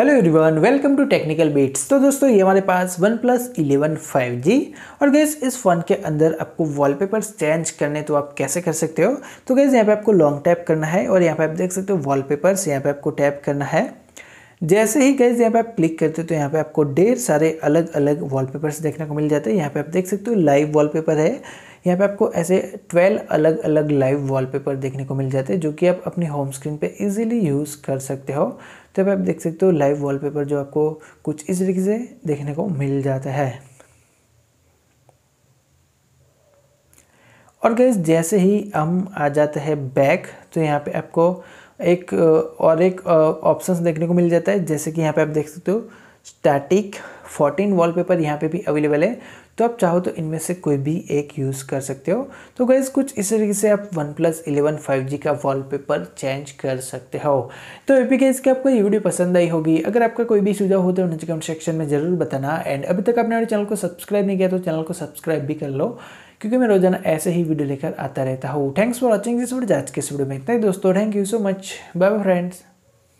hello everyone welcome to technical beats तो दोस्तों ये हमारे पास OnePlus eleven five G और गैस इस फ़ोन के अंदर आपको वॉलपेपर्स चेंज करने तो आप कैसे कर सकते हो तो गैस यहाँ पे आपको लॉन्ग टैप करना है और यहाँ पे आप देख सकते हो वॉलपेपर्स यहाँ पे आपको टैप करना है जैसे ही गैस यहाँ पे आप क्लिक करते हो तो यहाँ पे आपको ढेर सारे अलग अलग वॉलपेपर्स देखने को मिल जाते हैं यहाँ पे आप देख सकते हो लाइव वॉलपेपर है यहाँ पे आपको ऐसे 12 अलग अलग लाइव वॉलपेपर देखने को मिल जाते हैं जो कि आप अपने होम स्क्रीन पे इजीली यूज़ कर सकते हो तो आप देख सकते हो लाइव वॉलपेपर जो आपको कुछ इस तरीके से देखने को मिल जाता है और गैस जैसे ही हम आ जाते हैं बैक तो यहाँ पे आपको एक और एक ऑप्शन देखने को मिल जाता है जैसे कि यहाँ पे आप देख सकते हो स्टैटिक 14 वॉलपेपर यहाँ पे भी अवेलेबल है तो आप चाहो तो इनमें से कोई भी एक यूज़ कर सकते हो तो गैस कुछ इस तरीके से आप OnePlus eleven five G का वॉलपेपर चेंज कर सकते हो तो ए पी गैस की आपको ये वीडियो पसंद आई होगी अगर आपका कोई भी सुझाव हो तो नीचे कमेंट सेक्शन में ज़रूर बताना एंड अभी तक आपने चैनल को सब्सक्राइब नहीं किया तो चैनल को सब्सक्राइब भी कर लो क्योंकि मैं रोजाना ऐसे ही वीडियो लेकर आता रहता हूँ thanks for watching this video आज के इस वीडियो में इतना ही दोस्तों thank you so much bye friends